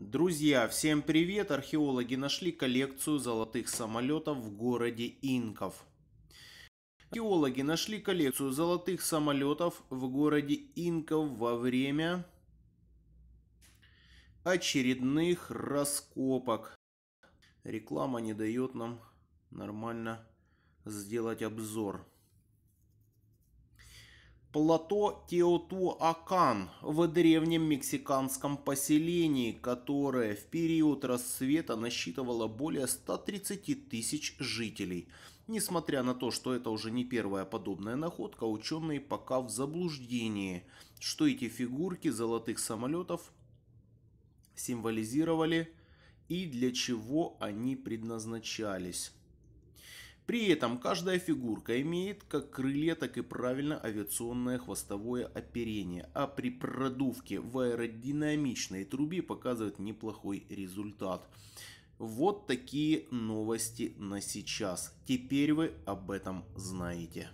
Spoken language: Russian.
Друзья, всем привет! Археологи нашли коллекцию золотых самолетов в городе Инков. Археологи нашли коллекцию золотых самолетов в городе Инков во время очередных раскопок. Реклама не дает нам нормально сделать обзор плато Теотуакан в древнем мексиканском поселении, которое в период рассвета насчитывало более 130 тысяч жителей. Несмотря на то, что это уже не первая подобная находка, ученые пока в заблуждении, что эти фигурки золотых самолетов символизировали и для чего они предназначались. При этом каждая фигурка имеет как крылья, так и правильно авиационное хвостовое оперение, а при продувке в аэродинамичной трубе показывает неплохой результат. Вот такие новости на сейчас. Теперь вы об этом знаете.